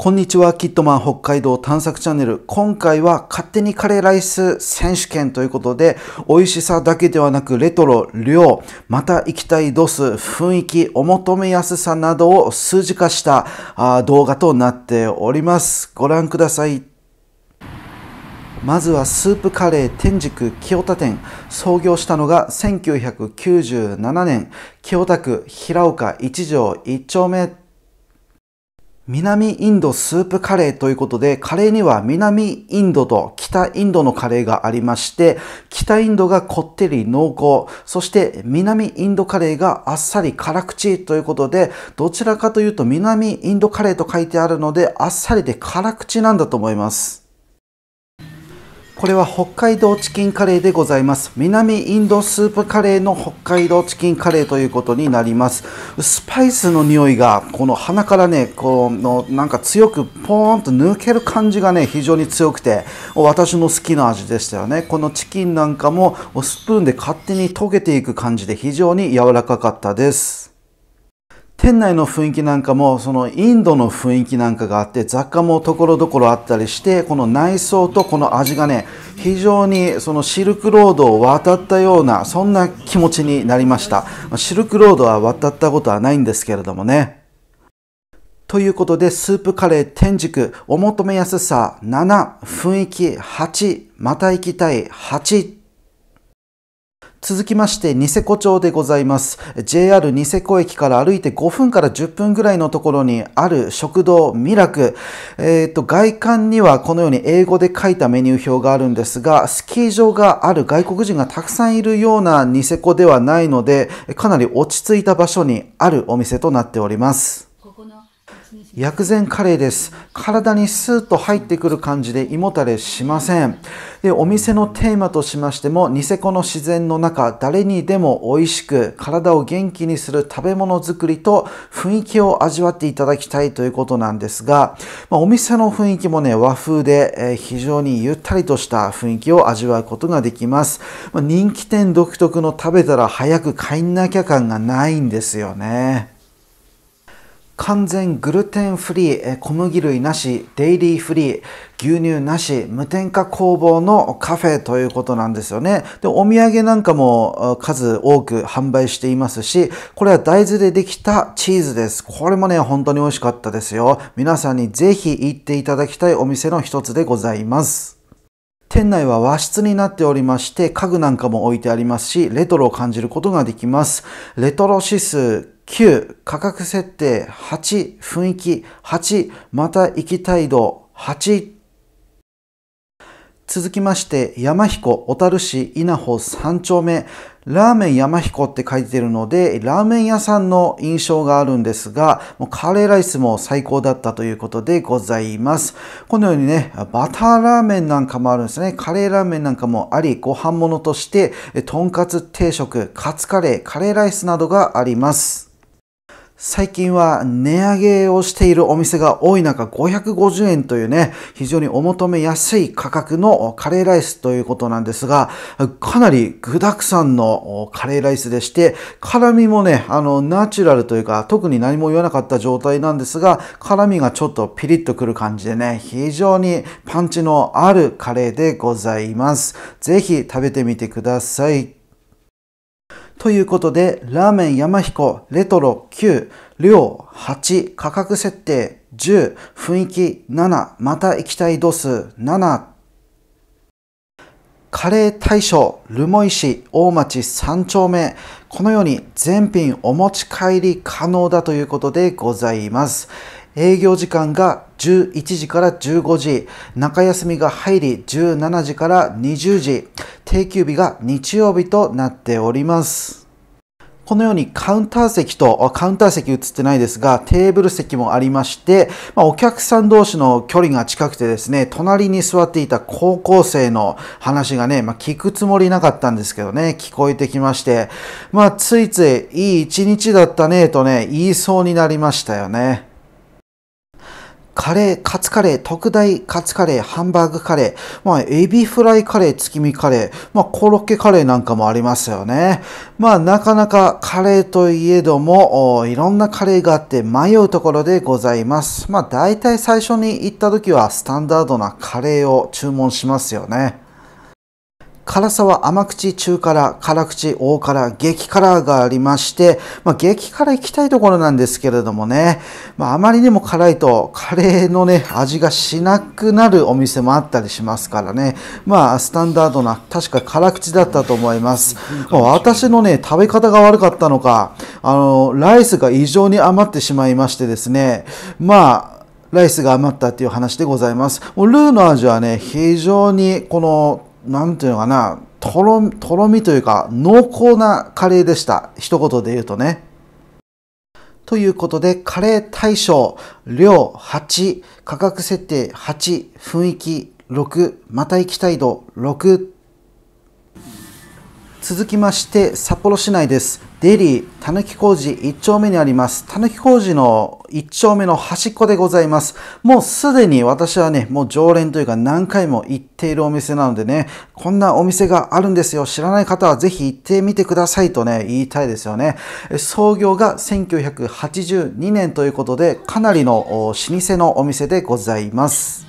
こんにちは、キットマン北海道探索チャンネル。今回は勝手にカレーライス選手権ということで、美味しさだけではなくレトロ、量、また行きたい度数、雰囲気、お求めやすさなどを数字化したあ動画となっております。ご覧ください。まずはスープカレー天竺清田店創業したのが1997年清田区平岡一条一丁目南インドスープカレーということで、カレーには南インドと北インドのカレーがありまして、北インドがこってり濃厚、そして南インドカレーがあっさり辛口ということで、どちらかというと南インドカレーと書いてあるので、あっさりで辛口なんだと思います。これは北海道チキンカレーでございます南インドスープカレーの北海道チキンカレーということになりますスパイスの匂いがこの鼻からねこのなんか強くポーンと抜ける感じがね非常に強くて私の好きな味でしたよねこのチキンなんかもスプーンで勝手に溶けていく感じで非常に柔らかかったです店内の雰囲気なんかもそのインドの雰囲気なんかがあって雑貨もところどころあったりしてこの内装とこの味がね非常にそのシルクロードを渡ったようなそんな気持ちになりましたシルクロードは渡ったことはないんですけれどもねということで、スープカレー天竺、お求めやすさ7、雰囲気8、また行きたい8続きまして、ニセコ町でございます。JR ニセコ駅から歩いて5分から10分ぐらいのところにある食堂ミラク。えっ、ー、と、外観にはこのように英語で書いたメニュー表があるんですが、スキー場がある外国人がたくさんいるようなニセコではないので、かなり落ち着いた場所にあるお店となっております。薬膳カレーです。体にスーッと入ってくる感じで胃もたれしません。で、お店のテーマとしましても、ニセコの自然の中、誰にでも美味しく、体を元気にする食べ物作りと雰囲気を味わっていただきたいということなんですが、まあ、お店の雰囲気もね、和風で、えー、非常にゆったりとした雰囲気を味わうことができます。まあ、人気店独特の食べたら早く買いなきゃ感がないんですよね。完全グルテンフリー、小麦類なし、デイリーフリー、牛乳なし、無添加工房のカフェということなんですよね。で、お土産なんかも数多く販売していますし、これは大豆でできたチーズです。これもね、本当に美味しかったですよ。皆さんにぜひ行っていただきたいお店の一つでございます。店内は和室になっておりまして、家具なんかも置いてありますし、レトロを感じることができます。レトロ指数、9、価格設定。8、雰囲気。8、また行きたい度。8。続きまして、山彦、小樽市稲穂3丁目。ラーメン山彦って書いてるので、ラーメン屋さんの印象があるんですが、もうカレーライスも最高だったということでございます。このようにね、バターラーメンなんかもあるんですね。カレーラーメンなんかもあり、ご飯物として、とんかつ定食、カツカレー、カレーライスなどがあります。最近は値上げをしているお店が多い中、550円というね、非常にお求めやすい価格のカレーライスということなんですが、かなり具沢山のカレーライスでして、辛味もね、あの、ナチュラルというか、特に何も言わなかった状態なんですが、辛味がちょっとピリッとくる感じでね、非常にパンチのあるカレーでございます。ぜひ食べてみてください。ということで、ラーメン山彦、レトロ9、量8、価格設定10、雰囲気7、また行きたい度数7、カレー大賞、留萌市、大町3丁目、このように全品お持ち帰り可能だということでございます。営業時間が11時から15時、中休みが入り17時から20時、定休日が日曜日となっております。このようにカウンター席と、カウンター席映ってないですが、テーブル席もありまして、まあ、お客さん同士の距離が近くてですね、隣に座っていた高校生の話がね、まあ、聞くつもりなかったんですけどね、聞こえてきまして、まあ、ついついいい一日だったね、とね、言いそうになりましたよね。カレー、カツカレー、特大カツカレー、ハンバーグカレー、まあ、エビフライカレー、月見カレー、まあ、コロッケカレーなんかもありますよね。まあ、なかなかカレーといえども、いろんなカレーがあって迷うところでございます。まあ、大体最初に行った時はスタンダードなカレーを注文しますよね。辛さは甘口、中辛、辛口、大辛、激辛がありまして、まあ、激辛行きたいところなんですけれどもね、まあ、あまりにも辛いとカレーのね、味がしなくなるお店もあったりしますからね、まあ、スタンダードな、確か辛口だったと思います。もう私のね、食べ方が悪かったのか、あの、ライスが異常に余ってしまいましてですね、まあ、ライスが余ったっていう話でございます。もうルーの味はね、非常にこのんていうのかなとろとろみというか濃厚なカレーでした一言で言うとねということで、カレー大賞、量8、価格設定8、雰囲気6、また行きたい度6。続きまして、札幌市内です。デリー、たぬき工事1丁目にあります。たぬき工事の1丁目の端っこでございます。もうすでに私はね、もう常連というか何回も行っているお店なのでね、こんなお店があるんですよ。知らない方はぜひ行ってみてくださいとね、言いたいですよね。創業が1982年ということで、かなりの老舗のお店でございます。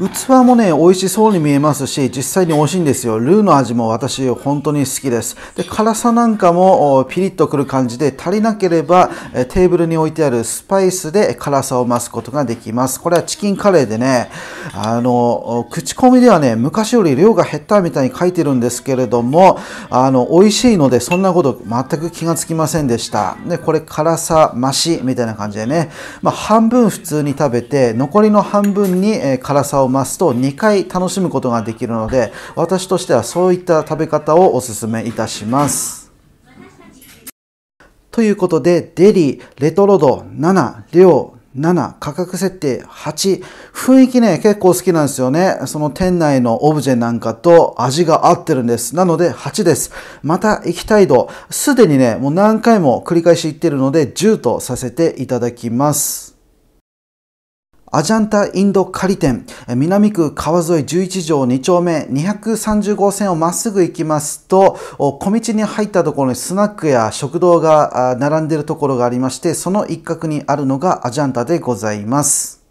器もね、美味しそうに見えますし、実際に美味しいんですよ。ルーの味も私、本当に好きです。で、辛さなんかもピリッとくる感じで、足りなければテーブルに置いてあるスパイスで辛さを増すことができます。これはチキンカレーでね、あの、口コミではね、昔より量が減ったみたいに書いてるんですけれども、あの、美味しいので、そんなこと全く気がつきませんでした。で、これ辛さ増しみたいな感じでね、まあ、半分普通に食べて、残りの半分に辛さをを増すと2回楽しむことができるので私としてはそういった食べ方をおすすめいたします。ということで、デリー、レトロ度7、量7、価格設定8、雰囲気ね、結構好きなんですよね。その店内のオブジェなんかと味が合ってるんです。なので8です。また行きたい度、すでにね、もう何回も繰り返し行ってるので10とさせていただきます。アジャンタインド仮店、南区川沿い11条2丁目230号線をまっすぐ行きますと、小道に入ったところにスナックや食堂が並んでいるところがありまして、その一角にあるのがアジャンタでございます。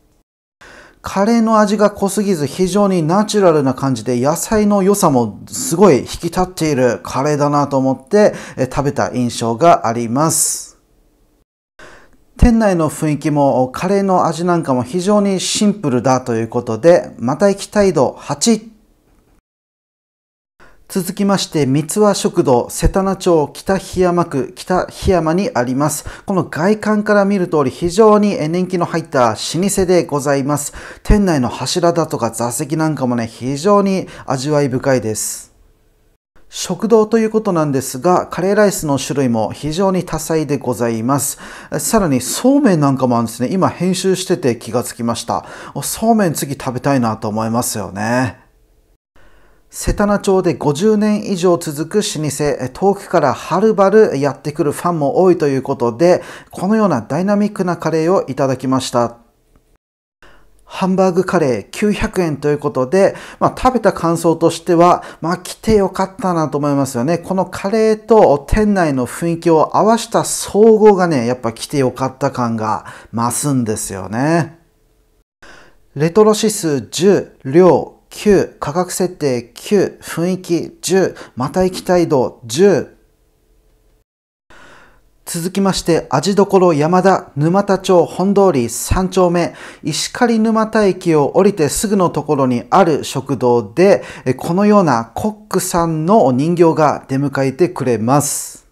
カレーの味が濃すぎず非常にナチュラルな感じで野菜の良さもすごい引き立っているカレーだなと思って食べた印象があります。店内の雰囲気もカレーの味なんかも非常にシンプルだということで、また行きたい度8。続きまして、三和食堂、瀬田名町北檜山区北檜山にあります。この外観から見る通り非常に年季の入った老舗でございます。店内の柱だとか座席なんかもね、非常に味わい深いです。食堂ということなんですが、カレーライスの種類も非常に多彩でございます。さらに、そうめんなんかもあるんですね。今編集してて気がつきました。そうめん次食べたいなと思いますよね。瀬田名町で50年以上続く老舗、遠くからはるばるやってくるファンも多いということで、このようなダイナミックなカレーをいただきました。ハンバーグカレー900円ということで、まあ、食べた感想としては、まあ、来てよかったなと思いますよね。このカレーと店内の雰囲気を合わした総合がね、やっぱ来てよかった感が増すんですよね。レトロ指数10、量9、価格設定9、雰囲気10、また行きたい度10、続きまして、味どころ山田、沼田町本通り3丁目、石狩沼田駅を降りてすぐのところにある食堂で、このようなコックさんの人形が出迎えてくれます。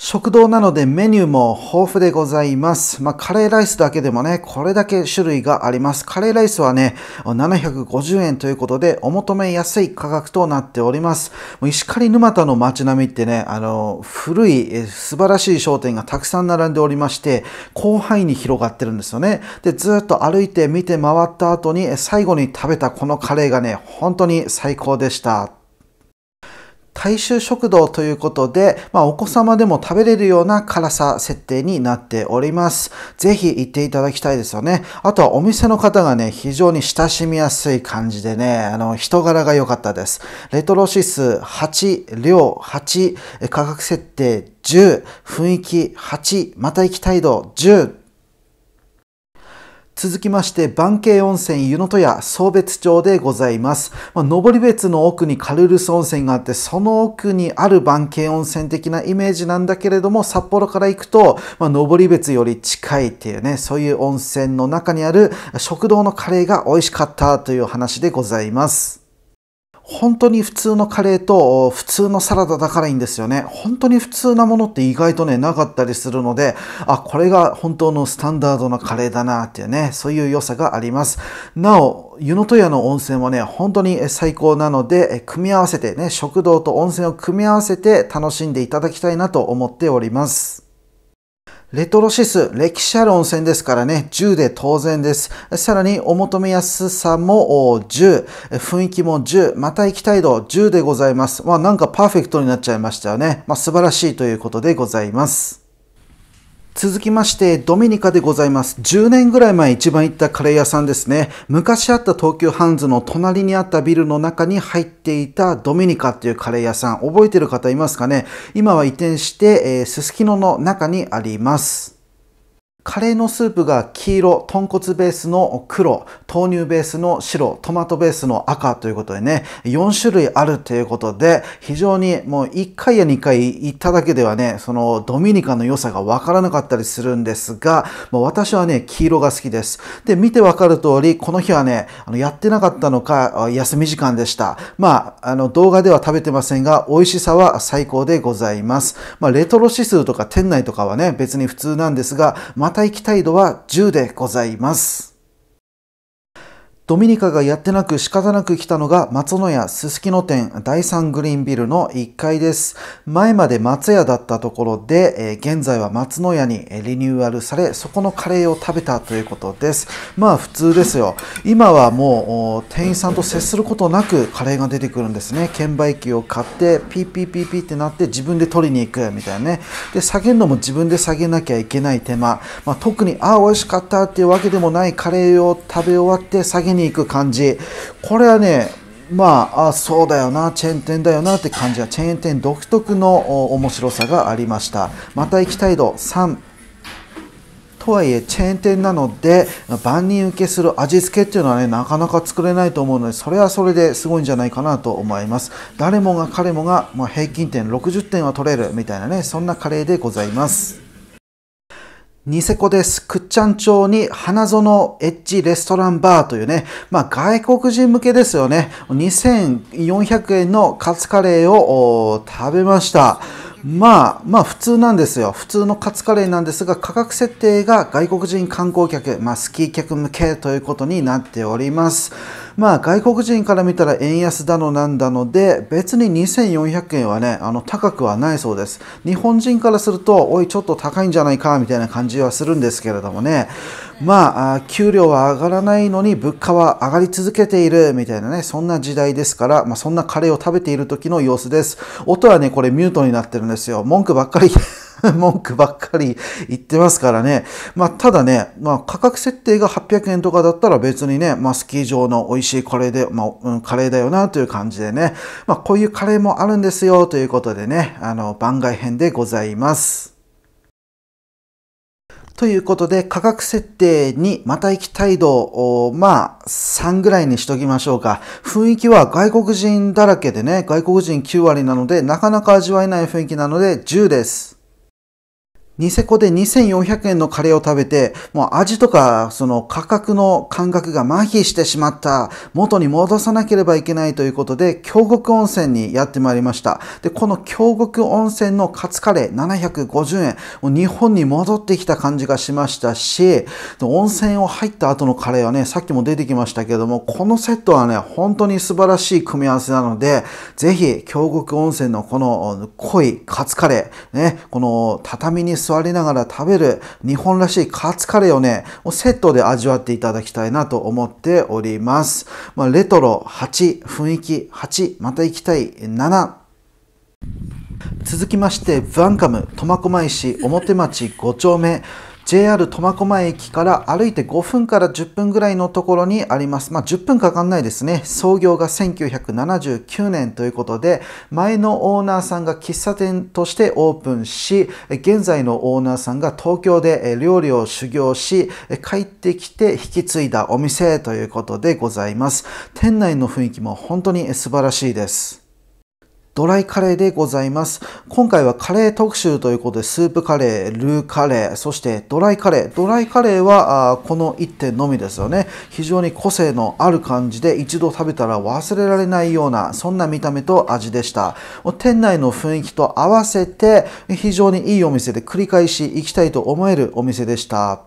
食堂なのでメニューも豊富でございます。まあ、カレーライスだけでもね、これだけ種類があります。カレーライスはね、750円ということで、お求めやすい価格となっております。もう石狩沼田の街並みってね、あの、古い素晴らしい商店がたくさん並んでおりまして、広範囲に広がってるんですよね。で、ずっと歩いて見て回った後に、最後に食べたこのカレーがね、本当に最高でした。大衆食堂ということで、まあ、お子様でも食べれるような辛さ設定になっております。ぜひ行っていただきたいですよね。あとはお店の方がね、非常に親しみやすい感じでね、あの、人柄が良かったです。レトロシス8、量8、価格設定10、雰囲気8、また行きたい度10、続きまして、番慶温泉湯の戸屋総別町でございます。まあ、登別の奥にカルルス温泉があって、その奥にある番慶温泉的なイメージなんだけれども、札幌から行くと、まあ、登別より近いっていうね、そういう温泉の中にある食堂のカレーが美味しかったという話でございます。本当に普通のカレーと普通のサラダだからいいんですよね。本当に普通なものって意外とね、なかったりするので、あ、これが本当のスタンダードなカレーだなっていうね、そういう良さがあります。なお、湯の戸屋の温泉はね、本当に最高なので、組み合わせてね、食堂と温泉を組み合わせて楽しんでいただきたいなと思っております。レトロシス、歴史ある温泉ですからね、10で当然です。さらに、お求めやすさも10、雰囲気も10、また行きたい度10でございます。まあなんかパーフェクトになっちゃいましたよね。まあ素晴らしいということでございます。続きまして、ドミニカでございます。10年ぐらい前一番行ったカレー屋さんですね。昔あった東急ハンズの隣にあったビルの中に入っていたドミニカっていうカレー屋さん、覚えてる方いますかね今は移転して、えー、すすきのの中にあります。カレーのスープが黄色、豚骨ベースの黒、豆乳ベースの白、トマトベースの赤ということでね、4種類あるということで、非常にもう1回や2回行っただけではね、そのドミニカの良さがわからなかったりするんですが、もう私はね、黄色が好きです。で、見てわかる通り、この日はね、あのやってなかったのか、休み時間でした。まあ、あの動画では食べてませんが、美味しさは最高でございます。まあ、レトロ指数とか店内とかはね、別に普通なんですが、また待機態度は10でございます。ドミニカがやってなく仕方なく来たのが松の屋すすきの店第3グリーンビルの1階です。前まで松屋だったところで、え現在は松の屋にリニューアルされ、そこのカレーを食べたということです。まあ普通ですよ。今はもう店員さんと接することなくカレーが出てくるんですね。券売機を買ってピーピーピーピってなって自分で取りに行くみたいなね。で、下げるのも自分で下げなきゃいけない手間。まあ、特にあ、美味しかったっていうわけでもないカレーを食べ終わって下げにに行く感じこれはねまあ、あそうだよな、チェーン店だよなって感じは、チェーン店独特の面白さがありました。また行きたい度3とはいえチェーン店なので万人受けする味付けっていうのはねなかなか作れないと思うのでそれはそれですごいんじゃないかなと思います誰もが彼もが、まあ、平均点60点は取れるみたいなねそんなカレーでございますニセコです。くっちゃん町に花園エッジレストランバーというね、まあ外国人向けですよね。2400円のカツカレーを食べました。まあ、まあ普通なんですよ。普通のカツカレーなんですが、価格設定が外国人観光客、まあスキー客向けということになっております。まあ、外国人から見たら円安だのなんだので、別に2400円はね、あの、高くはないそうです。日本人からすると、おい、ちょっと高いんじゃないか、みたいな感じはするんですけれどもね。まあ、給料は上がらないのに物価は上がり続けているみたいなね、そんな時代ですから、まあ、そんなカレーを食べている時の様子です。音はね、これミュートになってるんですよ。文句ばっかり 文句ばっかり言ってますからね。まあ、ただね、まあ、価格設定が800円とかだったら別にね、まあ、スキー場の美味しいカレーで、まあ、うん、カレーだよなという感じでね、まあ、こういうカレーもあるんですよということでね、あの、番外編でございます。ということで、価格設定にまた行きたい度まあ、3ぐらいにしときましょうか。雰囲気は外国人だらけでね、外国人9割なので、なかなか味わえない雰囲気なので、10です。ニセコで2400円のカレーを食べて、もう味とか、その価格の感覚が麻痺してしまった。元に戻さなければいけないということで、京極温泉にやってまいりました。で、この京極温泉のカツカレー750円、もう日本に戻ってきた感じがしましたし、温泉を入った後のカレーはね、さっきも出てきましたけども、このセットはね、本当に素晴らしい組み合わせなので、ぜひ、京極温泉のこの濃いカツカレー、ね、この畳に座りながら食べる日本らしいカツカレーをね、セットで味わっていただきたいなと思っております。まあ、レトロ8、雰囲気8、また行きたい7。続きまして、ヴァンカム、苫小牧市表町5丁目。JR 苫小牧駅から歩いて5分から10分ぐらいのところにあります。まあ、10分かかんないですね。創業が1979年ということで、前のオーナーさんが喫茶店としてオープンし、現在のオーナーさんが東京で料理を修行し、帰ってきて引き継いだお店ということでございます。店内の雰囲気も本当に素晴らしいです。ドライカレーでございます。今回はカレー特集ということで、スープカレー、ルーカレー、そしてドライカレー。ドライカレーはこの1点のみですよね。非常に個性のある感じで、一度食べたら忘れられないような、そんな見た目と味でした。店内の雰囲気と合わせて、非常にいいお店で繰り返し行きたいと思えるお店でした。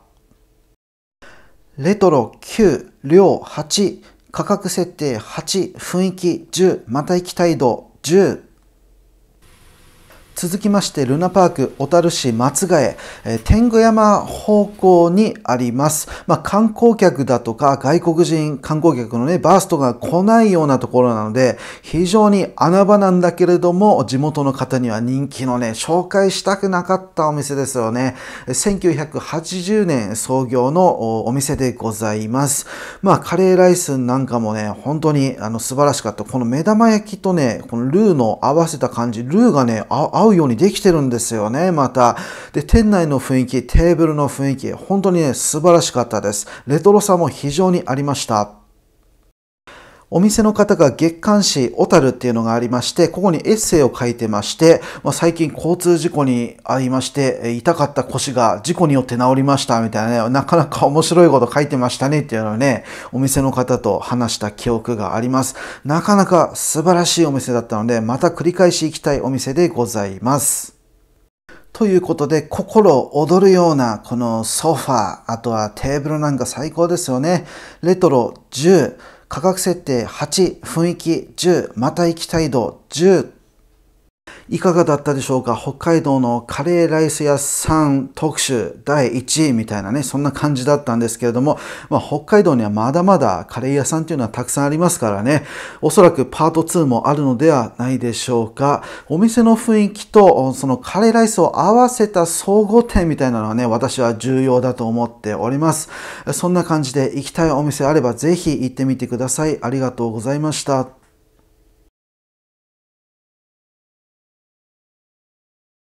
レトロ9、量8、価格設定8、雰囲気10、また行きたい度10続きましてルナパーク小樽市松ヶ江、え天狗山方向にあります、まあ、観光客だとか外国人観光客のねバーストが来ないようなところなので非常に穴場なんだけれども地元の方には人気のね紹介したくなかったお店ですよね1980年創業のお店でございますまあカレーライスなんかもね本当にあの素晴らしかったこの目玉焼きとねこのルーの合わせた感じルーがね合合うようにできてるんですよね、また。で、店内の雰囲気、テーブルの雰囲気、本当にね、素晴らしかったです。レトロさも非常にありました。お店の方が月刊誌小樽っていうのがありまして、ここにエッセイを書いてまして、まあ、最近交通事故に遭いまして、痛かった腰が事故によって治りましたみたいなね、なかなか面白いこと書いてましたねっていうのをね、お店の方と話した記憶があります。なかなか素晴らしいお店だったので、また繰り返し行きたいお店でございます。ということで、心躍るようなこのソファー、あとはテーブルなんか最高ですよね。レトロ10。価格設定8、雰囲気10、また行きたい度10いかがだったでしょうか北海道のカレーライス屋さん特集第1位みたいなね、そんな感じだったんですけれども、まあ、北海道にはまだまだカレー屋さんっていうのはたくさんありますからね、おそらくパート2もあるのではないでしょうか。お店の雰囲気とそのカレーライスを合わせた総合点みたいなのはね、私は重要だと思っております。そんな感じで行きたいお店あればぜひ行ってみてください。ありがとうございました。